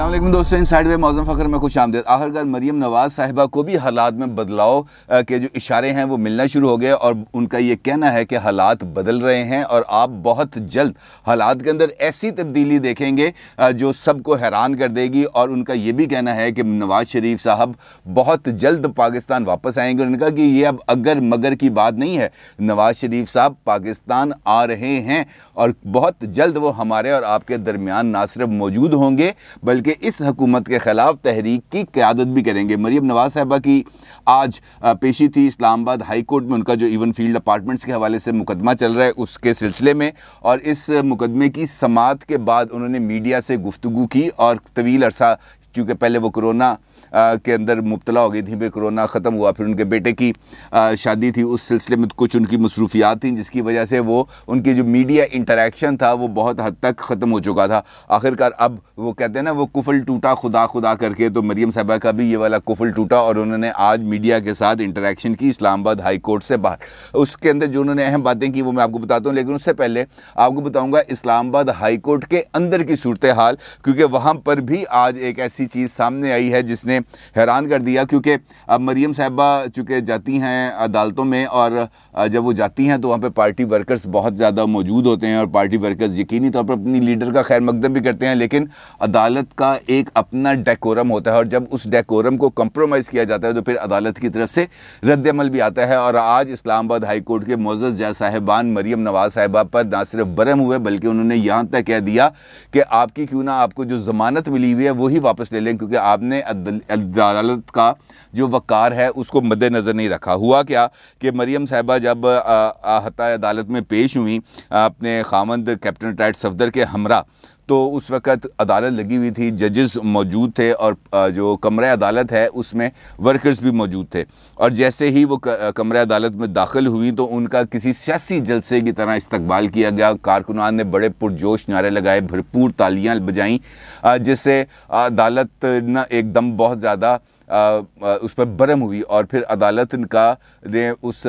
अल्लाम दोस्तों इन side way मौजम Fakhar में खुश आमदेद आखिरकार मरीम नवाज़ साहिबा को भी हालात में बदलाव के जो इशारे हैं वो मिलना शुरू हो गए और उनका ये कहना है कि हालात बदल रहे हैं और आप बहुत जल्द हालात के अंदर ऐसी तब्दीली देखेंगे जो सबको हैरान कर देगी और उनका ये भी कहना है कि नवाज़ शरीफ साहब बहुत जल्द पाकिस्तान वापस आएंगे उन्होंने कहा कि ये अब अगर मगर की बात नहीं है नवाज़ शरीफ साहब पाकिस्तान आ रहे हैं और बहुत जल्द वो हमारे और आपके दरमियान ना सिर्फ मौजूद होंगे बल्कि बल्कि इस हकूमत के ख़िलाफ़ तहरीक की क़्यादत भी करेंगे मरीम नवाज़ साहबा की आज पेशी थी इस्लामाबाद हाई कोर्ट में उनका जो इवन फील्ड अपार्टमेंट्स के हवाले से मुकदमा चल रहा है उसके सिलसिले में और इस मुकदमे की समात के बाद उन्होंने मीडिया से गुफ्तु की और तवील अरसा चूँकि पहले वो कोरोना के अंदर मुबतला हो गई थी फिर कोरोना ख़त्म हुआ फिर उनके बेटे की शादी थी उस सिलसिले में कुछ उनकी मसरूफियात थी जिसकी वजह से वो उनकी जो मीडिया इंटरेक्शन था वो बहुत हद तक ख़त्म हो चुका था आखिरकार अब वो कहते हैं ना वो कुफल टूटा खुदा खुदा करके तो मरीम साहबा का भी ये वाला कुफल टूटा और उन्होंने आज मीडिया के साथ इंटरेक्शन की इस्लामाबाद हाई कोर्ट से बाहर उसके अंदर जो उन्होंने अहम बातें की वो मैं आपको बताता हूँ लेकिन उससे पहले आपको बताऊँगा इस्लामाबाद हाई कोर्ट के अंदर की सूरत हाल क्योंकि वहाँ पर भी आज एक ऐसी चीज़ सामने आई है जिसने हैरान कर दिया क्योंकि अब मरीम साहबा चूँकि जाती हैं अदालतों में और जब वो जाती हैं तो वहाँ पर पार्टी वर्कर्स बहुत ज़्यादा मौजूद होते हैं और पार्टी वर्कर्स यकीनी तौर पर अपनी लीडर का खैर मकदम भी करते हैं लेकिन अदालत का एक अपना डेकोरम होता है और जब उस डेकोरम को कंप्रोमाइज़ किया जाता है तो फिर अदालत की तरफ से रद्दमल भी आता है और आज इस्लामाबाद हाई कोर्ट के मोज़ जय साहिबान मरीम नवाज साहिबा पर ना सिर्फ बरम हुए बल्कि उन्होंने यहाँ तक कह दिया कि आपकी क्यों ना आपको जो ज़मानत मिली हुई है वही वापस ले लें क्योंकि आपने अदालत का जो वक़ार है उसको मद्देनज़र नहीं रखा हुआ क्या कि मरीम साहबा जब आहता अदालत में पेश हुई अपने खामंद कैप्टन टाइट सफदर के हमरा तो उस वक़्त अदालत लगी हुई थी जजेस मौजूद थे और जो कमरे अदालत है उसमें वर्कर्स भी मौजूद थे और जैसे ही वो कमरे अदालत में दाखिल हुई तो उनका किसी सियासी जलसे की तरह इस्तकबाल किया गया कारकुनान ने बड़े पुरजोश नारे लगाए भरपूर तालियाँ बजाईं जिससे अदालत न एकदम बहुत ज़्यादा उस पर बरम हुई और फिर अदालत का ने उस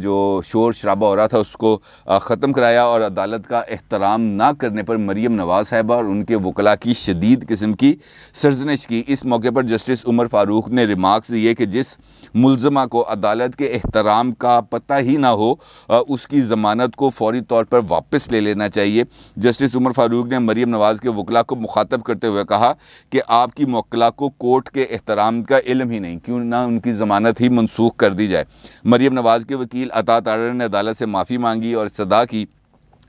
जो शोर शराबा हो रहा था उसको ख़त्म कराया और अदालत का एहतराम ना करने पर मरीम नवाज़ साहबा और उनके वकला की शदीद किस्म की सरजनश की इस मौके पर जस्टिस उमर फ़ारूक ने रिमार्क्स दिए कि जिस मुलजमा को अदालत के एहतराम का पता ही ना हो उसकी ज़मानत को फौरी तौर पर वापस ले लेना चाहिए जस्टिस उमर फ़ारूक ने मरीम नवाज़ के वकला को मुखातब करते हुए कहा कि आपकी मौकला को कोर्ट के एहतराम का इलम ही नहीं क्यों ना उनकी ज़मानत ही मनसूख कर दी जाए मरीम नवाज़ के वकील अता तारा ने अदालत से माफ़ी मांगी और सदा की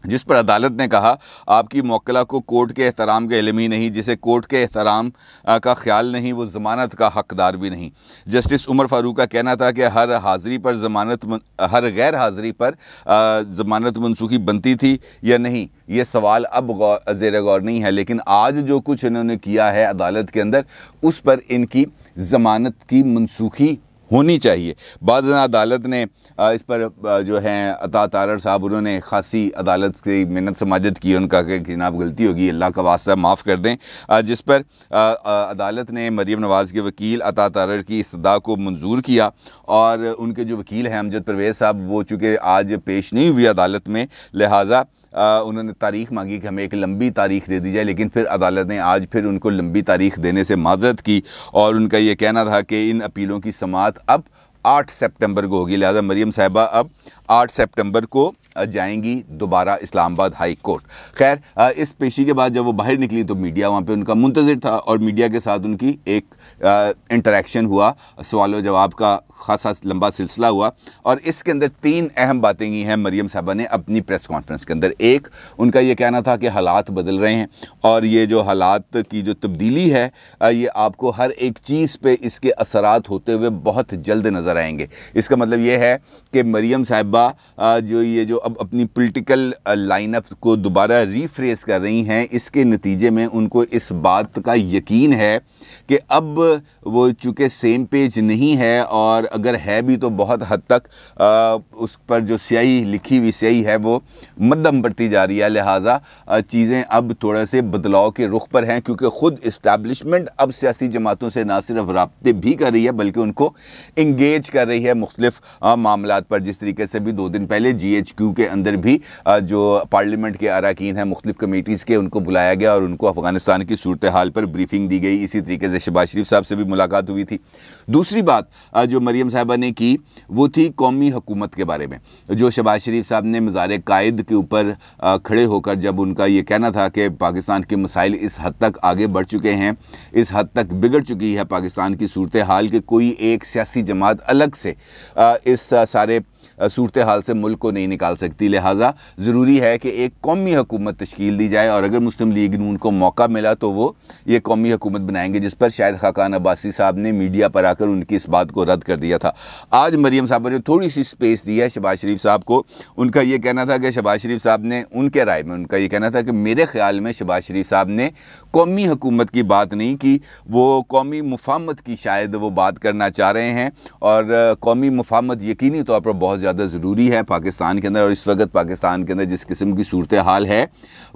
जिस पर अदालत ने कहा आपकी मौकला को कोर्ट के एहतराम के इलमी नहीं जिसे कोर्ट के एहतराम का ख्याल नहीं वो ज़मानत का हकदार भी नहीं जस्टिस उमर फारूक का कहना था कि हर हाजरी पर ज़मानत हर गैर हाज़िरी पर ज़मानत मनसूखी बनती थी या नहीं ये सवाल अब जेर गौर नहीं है लेकिन आज जो कुछ इन्होंने किया है अदालत के अंदर उस पर इनकी ज़मानत की मनसूखी होनी चाहिए बाद अदालत ने इस पर जो हैं अता तारर साहब उन्होंने खासी अदालत की मिन्नत समाजत की उनका कि जनाब गलती होगी अल्लाह का वास्ता माफ़ कर दें जिस पर अदालत ने मरीम नवाज़ के वकील अता तारर की सदा को मंजूर किया और उनके जो वकील हैं अमजद परवेज़ साहब वो चूँकि आज पेश नहीं हुई अदालत में लिहाजा उन्होंने तारीख मांगी कि हमें एक लंबी तारीख दे दी जाए लेकिन फिर अदालत ने आज फिर उनको लंबी तारीख देने से माजरत की और उनका यह कहना था कि इन अपीलों की समात अब आठ सेप्टेम्बर को होगी लिहाजा मरीम साहबा अब आठ सेप्टेम्बर को जाएंगी दोबारा इस्लामाबाद हाई कोर्ट खैर इस पेशी के बाद जब वो बाहर निकली तो मीडिया वहाँ पे उनका मुंतज़र था और मीडिया के साथ उनकी एक इंटरेक्शन हुआ सवाल जवाब का खासा लंबा सिलसिला हुआ और इसके अंदर तीन अहम बातें ही हैं मरीम साहबा ने अपनी प्रेस कॉन्फ्रेंस के अंदर एक उनका ये कहना था कि हालात बदल रहे हैं और ये जो हालात की जो तब्दीली है ये आपको हर एक चीज़ पर इसके असरात होते हुए बहुत जल्द नज़र आएंगे इसका मतलब ये है कि मरीम साहबा जो ये जो अब अपनी पोलिटिकल लाइनअप को दोबारा रीफ्रेस कर रही हैं इसके नतीजे में उनको इस बात का यकीन है कि अब वो चूँकि सेम पेज नहीं है और अगर है भी तो बहुत हद तक आ, उस पर जो स्याही लिखी हुई स्याही है वो मध्यम बढ़ती जा रही है लिहाजा चीज़ें अब थोड़ा से बदलाव के रुख पर हैं क्योंकि ख़ुद इस्टेबलिशमेंट अब सियासी जमातों से ना सिर्फ रबते भी कर रही है बल्कि उनको इंगेज कर रही है मुख्तलिफ मामला पर जिस तरीके से भी दो दिन पहले जी एच क्यू के अंदर भी आ, जो पार्लियामेंट के अरकान हैं मुख्तु कमेटीज़ के उनको बुलाया गया और उनको अफगानिस्तान की सूरत हाल पर ब्रीफिंग दी गई इसी तरीके से शबाज शरीफ साहब से भी मुलाकात हुई थी दूसरी बात जो मरी मरियम साहबा ने की वो थी कौमी हकूमत के बारे में जो शबाज शरीफ साहब ने मज़ार कायद के ऊपर खड़े होकर जब उनका ये कहना था कि पाकिस्तान के मसाइल इस हद तक आगे बढ़ चुके हैं इस हद तक बिगड़ चुकी है पाकिस्तान की सूरत हाल के कोई एक सियासी जमात अलग से इस सारे सूरत हाल से मुल्क को नहीं निकाल सकती लिहाजा ज़रूरी है कि एक कौमी हकूमत तश्कील दी जाए और अगर मुस्लिम लीग ने उनको मौका मिला तो वो ये कौमी हकूमत बनाएंगे जिस पर शायद खाकान अब्बासी साहब ने मीडिया पर आकर उनकी इस बात को रद्द कर दिया था आज मरीम साहब ने थोड़ी सी स्पेस दी है शबाज शरीफ साहब को उनका यह कहना था कि शबाज शरीफ साहब ने उनके राय में उनका यह कहना था कि मेरे ख्याल में शबाज शरीफ साहब ने कौमी हकूमत की बात नहीं की वो कौमी मुफामत की शायद वो बात करना चाह रहे हैं और कौमी मुफामत यकीनी तौर पर बहुत ज़्यादा ज़्यादा ज़रूरी है पाकिस्तान के अंदर और इस वक्त पाकिस्तान के अंदर जिस किस्म की सूरत हाल है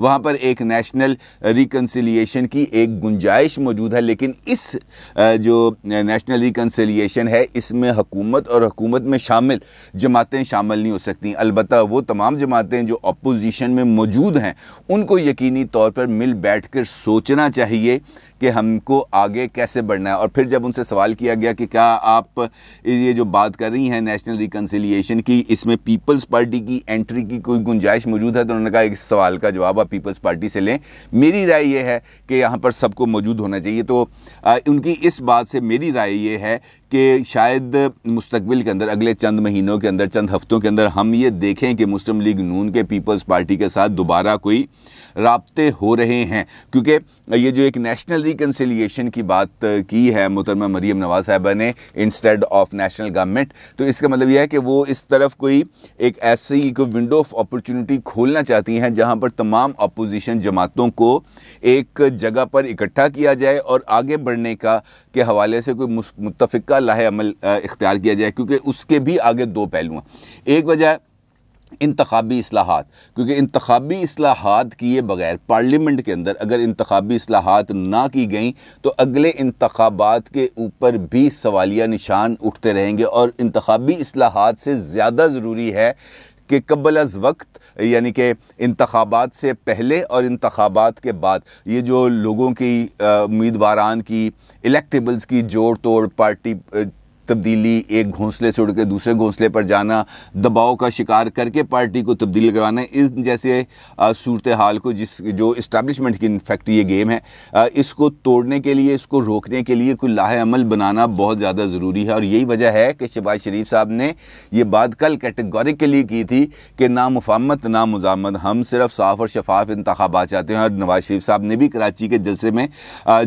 वहाँ पर एक नेशनल रिकन्सिलियेशन की एक गुंजाइश मौजूद है लेकिन इस जो नेशनल रिकन्सिलियेशन है इसमें हकूमत और हकूमत में शामिल जमातें शामिल नहीं हो सकती अलबत् वो तमाम जमातें जो अपोजिशन में मौजूद हैं उनको यकीनी तौर पर मिल बैठ कर सोचना चाहिए कि हमको आगे कैसे बढ़ना है और फिर जब उनसे सवाल किया गया कि क्या आप ये जो बात कर रही हैं नेशनल रिकन्सिलियेशन कि इसमें पीपल्स पार्टी की एंट्री की कोई गुंजाइश मौजूद है तो उन्होंने कहा एक सवाल का जवाब आप पीपल्स पार्टी से लें मेरी राय यह है कि यहाँ पर सबको मौजूद होना चाहिए तो आ, उनकी इस बात से मेरी राय ये है कि शायद मुस्तबिल के अंदर अगले चंद महीनों के अंदर चंद हफ्तों के अंदर हम ये देखें कि मुस्लिम लीग नून के पीपल्स पार्टी के साथ दोबारा कोई रबते हो रहे हैं क्योंकि ये जो एक नेशनल रिकनसिलियेशन की बात की है मुतरमा मरीम नवाज़ साहबा ने इंस्टेड ऑफ नेशनल गवर्नमेंट तो इसका मतलब यह है कि वो इस तरफ कोई एक ऐसी कोई विंडो ऑफ अपॉर्चुनिटी खोलना चाहती हैं जहाँ पर तमाम अपोजिशन जमातों को एक जगह पर इकट्ठा किया जाए और आगे बढ़ने का के हवाले से कोई मुतफ़ा लाह अमल इख्तियार किया जाए क्योंकि उसके भी आगे दो पहलू हैं एक वजह इंतबी असलाहत क्योंकि इंतबी असलाहत किए बगैर पार्लियामेंट के अंदर अगर इंतबी असलाहत ना की गई तो अगले इंतबात के ऊपर भी सवालिया निशान उठते रहेंगे और इंतबी असलाहत से ज़्यादा ज़रूरी है कि कबल अज़ वक्त यानी कि इंतबात से पहले और इंतबात के बाद ये जो लोगों की उम्मीदवार की इलेक्टेबल्स की जोड़ तोड़ पार्टी तब्दीली एक घोंसले से उड़ के दूसरे घोंसले पर जाना दबाव का शिकार करके पार्टी को तब्दील करवाना इस जैसे सूरत हाल को जिस जो इस्टबलिशमेंट की इनफेक्ट ये गेम है आ, इसको तोड़ने के लिए इसको रोकने के लिए कोई लाह अमल बनाना बहुत ज़्यादा ज़रूरी है और यही वजह है कि शबाज शरीफ साहब ने ये बात कल कैटेगोरी के लिए की थी कि ना मुफामत ना मुजामत हम सिर्फ साफ़ और शफाफ इंतबा चाहते हैं और नवाज शरीफ साहब ने भी कराची के जलसे में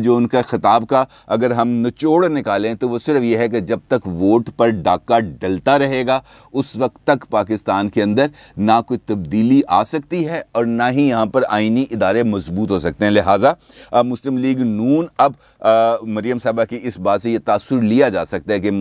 जो उनका खिताब का अगर हम निचोड़ निकालें तो वो सिर्फ ये है कि जब तक वोट पर डाका डलता रहेगा उस वक्त तक पाकिस्तान के अंदर ना कोई तब्दीली आ सकती है और ना ही यहाँ पर आइनी इदारे मजबूत हो सकते हैं लिहाजा मुस्लिम लीग नून अब मरीम साहबा की इस बात से यह तासर लिया जा सकता है कि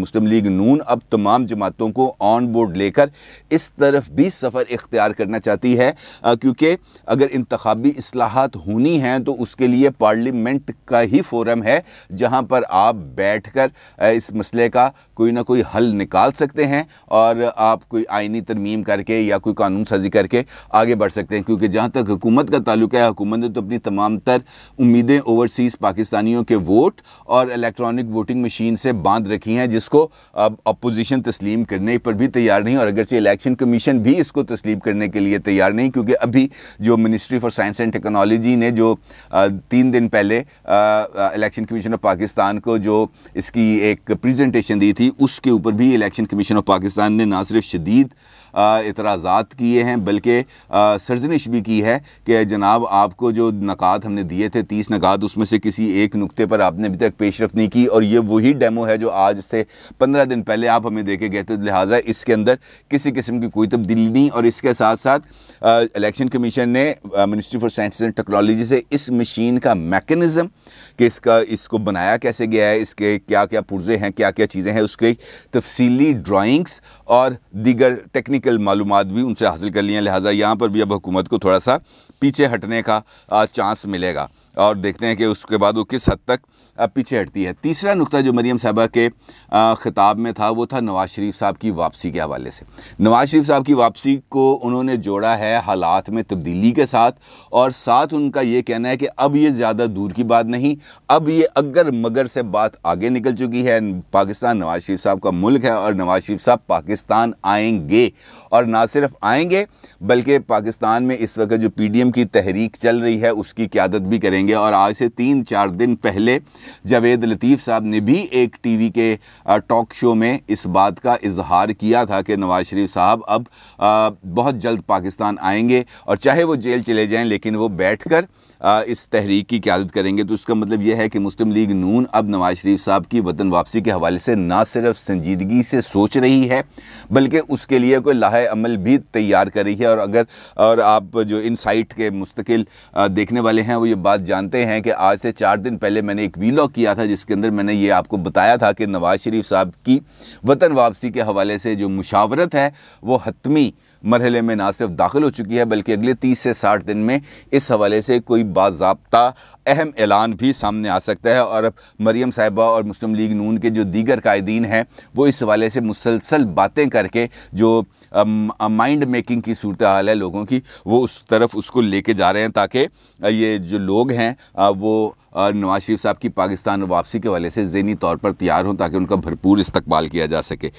मुस्लिम लीग नून अब तमाम जमातों को ऑन बोर्ड लेकर इस तरफ भी सफ़र इख्तियार करना चाहती है क्योंकि अगर इंतबी असलाहत होनी हैं तो उसके लिए पार्लियामेंट का ही फोरम है जहाँ पर आप बैठ कर इस मसले का कोई ना कोई हल निकाल सकते हैं और आप कोई आइनी तरमीम करके या कोई कानून साजी करके आगे बढ़ सकते हैं क्योंकि जहाँ तक हुकूमत का ताल्लुक है हुकूमत ने तो अपनी तमाम तर उम्मीदें ओवरसीज़ पाकिस्तानियों के वोट और इलेक्ट्रॉनिक वोटिंग मशीन से बांध रखी हैं जिसको अब अपोजिशन तस्लीम करने पर भी तैयार नहीं और अगरचे इलेक्शन कमीशन भी इसको तस्लीम करने के लिए तैयार नहीं क्योंकि अभी जो ministry for science and technology ने जो तीन दिन पहले इलेक्शन कमीशन ऑफ पाकिस्तान को जो इसकी एक प्रेजेंटेशन दी थी उसके ऊपर भी इलेक्शन कमीशन ऑफ पाकिस्तान ने ना सिर्फ शदीद इतराज़ात किए हैं बल्कि सर्जनिश भी की है कि जनाब आपको जो नकात हमने दिए थे तीस नकात उसमें से किसी एक नुक्ते पर आपने अभी तक पेशरफ नहीं की और ये वही डेमो है जो आज से पंद्रह दिन पहले आप हमें देखे गए थे लिहाजा इसके अंदर किसी किस्म की कोई तब्दीली नहीं और इसके साथ साथ इलेक्शन कमीशन ने ministry for science and technology से इस मशीन का मैकेनिज़म कि इसका इसको बनाया कैसे गया है इसके क्या क्या पुर्जे हैं क्या क्या चीज़ें हैं उसके तफसीली ड्राइंग्स और दीगर टेक्निकल टेक्निकल मालूम भी उनसे हासिल कर लिए हैं लिहाजा यहाँ पर भी अब हुकूमत को थोड़ा सा पीछे हटने का चांस मिलेगा और देखते हैं कि उसके बाद वो किस हद तक अब पीछे हटती है तीसरा नुकता जो मरीम साहबा के ख़िताब में था वो था नवाज़ शरीफ साहब की वापसी के हवाले से नवाज़ शरीफ साहब की वापसी को उन्होंने जोड़ा है हालात में तब्दीली के साथ और साथ उनका ये कहना है कि अब ये ज़्यादा दूर की बात नहीं अब ये अगर मगर से बात आगे निकल चुकी है पाकिस्तान नवाज़ शरीफ साहब का मुल्क है और नवाज़ शरीफ साहब पाकिस्तान आएंगे और ना सिर्फ आएंगे बल्कि पाकिस्तान में इस वक्त जो पी एम की तहरीक चल रही है उसकी क्यादत भी करेंगे करेंगे और आज से तीन चार दिन पहले जावेद लतीफ़ साहब ने भी एक टीवी के टॉक शो में इस बात का इजहार किया था कि नवाज शरीफ साहब अब बहुत जल्द पाकिस्तान आएंगे और चाहे वो जेल चले जाएं लेकिन वो बैठकर इस तहरीक की क्यादत करेंगे तो उसका मतलब यह है कि मुस्लिम लीग नून अब नवाज शरीफ साहब की वतन वापसी के हवाले से ना सिर्फ संजीदगी से सोच रही है बल्कि उसके लिए कोई लाहे अमल भी तैयार कर रही है और अगर और आप जो इन साइट के मुस्तकिल देखने वाले हैं वो ये बात जानते हैं कि आज से चार दिन पहले मैंने एक वीलॉग किया था जिसके अंदर मैंने ये आपको बताया था कि नवाज़ शरीफ साहब की वतन वापसी के हवाले से जो मुशावरत है वो हतमी मरहले में ना सिर्फ दाखिल हो चुकी है बल्कि अगले 30 से 60 दिन में इस हवाले से कोई बाबा अहम ऐलान भी सामने आ सकता है और अब मरीम साहिबा और मुस्लिम लीग नून के जो दीगर कायदीन हैं वो इस हवाले से मुसलसल बातें करके जो माइंड मेकिंग की सूरत हाल है लोगों की वो उस तरफ उसको लेके जा रहे हैं ताकि ये जो लोग हैं हैं वो नवाज शरीफ साहब की पाकिस्तान वापसी के वाले से जहनी तौर पर तैयार हों ताकि उनका भरपूर इस्तकबाल किया जा सके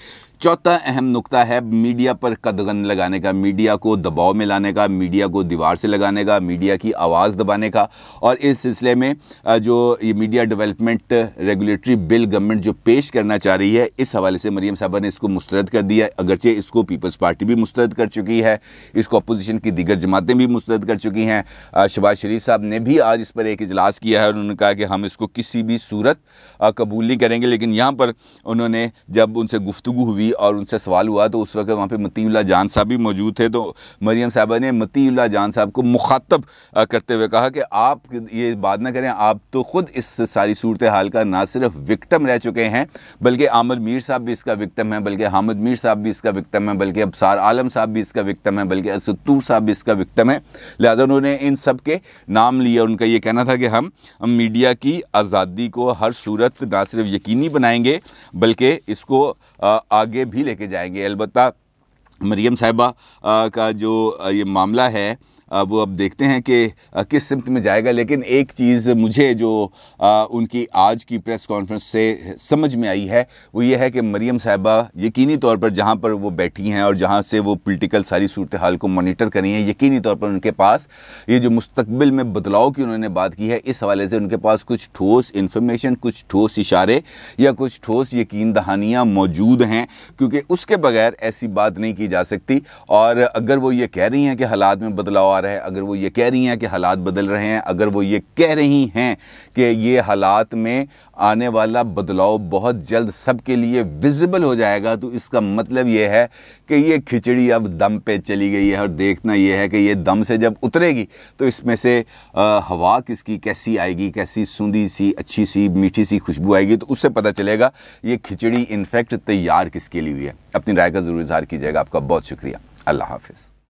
चौथा अहम नुकता है मीडिया पर कदगन लगाने का मीडिया को दबाव में लाने का मीडिया को दीवार से लगाने का मीडिया की आवाज़ दबाने का और इस सिलसिले में जो ये media development regulatory bill government जो पेश करना चाह रही है इस हवाले से मरीम साहबा ने इसको मुस्तरद कर दिया है अगरचे इसको पीपल्स पार्टी भी मुस्तरद कर चुकी है इसको अपोजिशन की दीगर जमातें भी मुस्तरद कर चुकी हैं शहबाज शरीफ साहब ने भी आज इस पर एक इजलास किया है उन्होंने कहा कि हम इसको किसी भी सूरत कबूल नहीं करेंगे लेकिन यहाँ पर उन्होंने जब उनसे गुफ्तु हुई और उनसे सवाल हुआ तो उस वक्त वहाँ पर मती जान साहब भी मौजूद थे तो मरीम साहबा ने मतील्ला जान साहब को मुखातब करते हुए कहा कि आप ये बात ना करें आप तो ख़ुद इस सारी सूरत हाल का ना सिर्फ विक्टम रह चुके हैं बल्कि आमद मीर साहब भी इसका विक्टम है बल्कि हामद मीर साहब भी इसका विक्टम है बल्कि अबसार आलम साहब भी इसका विक्टम है बल्कि असतूर साहब भी इसका विक्टम है लिहाजा उन्होंने इन सब के नाम लिए उनका ये कहना था कि हम मीडिया की आज़ादी को हर सूरत ना सिर्फ यकीनी बनाएंगे बल्कि इसको आगे भी लेके जाएंगे अलबत्त मरीम साहिबा का जो ये मामला है वो अब देखते हैं कि किस सिमत में जाएगा लेकिन एक चीज़ मुझे जो उनकी आज की प्रेस कॉन्फ्रेंस से समझ में आई है वो ये है कि मरीम साहबा यकीनी तौर पर जहाँ पर वो बैठी हैं और जहाँ से वो पोलिटिकल सारी सूरत हाल को मोनिटर करी हैं यकीनी तौर पर उनके पास ये जो मुस्तबिल में बदलाव की उन्होंने बात की है इस हवाले से उनके पास कुछ ठोस इन्फॉर्मेशन कुछ ठोस इशारे या कुछ ठोस यकीन दहानियाँ मौजूद हैं क्योंकि उसके बगैर ऐसी बात नहीं की जा सकती और अगर वो ये कह रही हैं कि हालात में बदलाव रहा है अगर वो ये कह रही हैं कि हालात बदल रहे हैं अगर वो ये कह रही हैं कि ये हालात में आने वाला बदलाव बहुत जल्द सबके लिए विजिबल हो जाएगा तो इसका मतलब ये है कि ये खिचड़ी अब दम पे चली गई है और देखना ये है कि ये दम से जब उतरेगी तो इसमें से आ, हवा किसकी कैसी आएगी कैसी सूंदी सी अच्छी सी मीठी सी खुशबू आएगी तो उससे पता चलेगा ये खिचड़ी इनफेक्ट तैयार किसके लिए हुई है अपनी राय का ज़रूर इजहार कीजिएगा आपका बहुत शुक्रिया अल्लाह हाफिज़